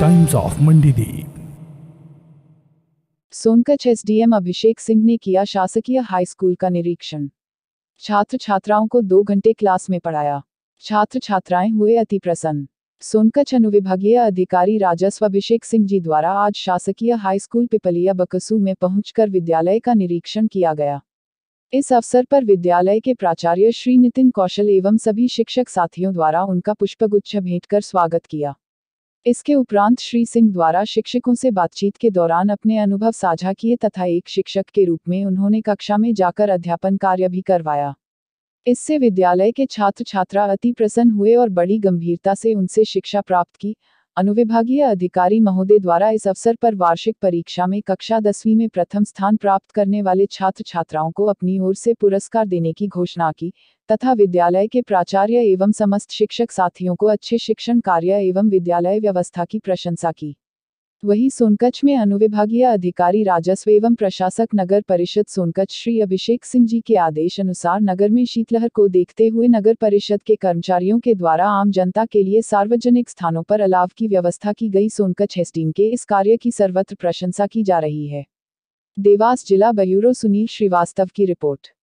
times of Mandideep Sonkatch SDM Abhishek Singh ने किया शासकीय हाई स्कूल का निरीक्षण छात्र छात्राओं को दो घंटे क्लास में पढ़ाया छात्र छात्राएं हुए अति प्रसन्न सोनकच अनुविभागीय अधिकारी राजस्व अभिषेक सिंह जी द्वारा आज शासकीय हाई स्कूल पिपलिया बकसू में पहुंचकर विद्यालय का निरीक्षण किया गया इस अवसर पर विद्यालय के प्राचार्य श्री नितिन कौशल एवं सभी शिक्षक साथियों द्वारा उनका पुष्पगुच्छ भेंट कर स्वागत किया इसके उपरांत श्री सिंह द्वारा शिक्षकों से बातचीत के दौरान अपने अनुभव साझा किए तथा एक शिक्षक के रूप में उन्होंने कक्षा में जाकर अध्यापन कार्य भी करवाया इससे विद्यालय के छात्र छात्रा अति प्रसन्न हुए और बड़ी गंभीरता से उनसे शिक्षा प्राप्त की अनुविभागीय अधिकारी महोदय द्वारा इस अवसर पर वार्षिक परीक्षा में कक्षा दसवीं में प्रथम स्थान प्राप्त करने वाले छात्र छात्राओं को अपनी ओर से पुरस्कार देने की घोषणा की तथा विद्यालय के प्राचार्य एवं समस्त शिक्षक साथियों को अच्छे शिक्षण कार्य एवं विद्यालय व्यवस्था की प्रशंसा की वहीं सोनकच में अनुविभागीय अधिकारी राजस्व एवं प्रशासक नगर परिषद सोनकच श्री अभिषेक सिंह जी के आदेश अनुसार नगर में शीतलहर को देखते हुए नगर परिषद के कर्मचारियों के द्वारा आम जनता के लिए सार्वजनिक स्थानों पर अलाव की व्यवस्था की गई सोनकच हेस्टिंग के इस कार्य की सर्वत्र प्रशंसा की जा रही है देवास जिला ब्यूरो सुनील श्रीवास्तव की रिपोर्ट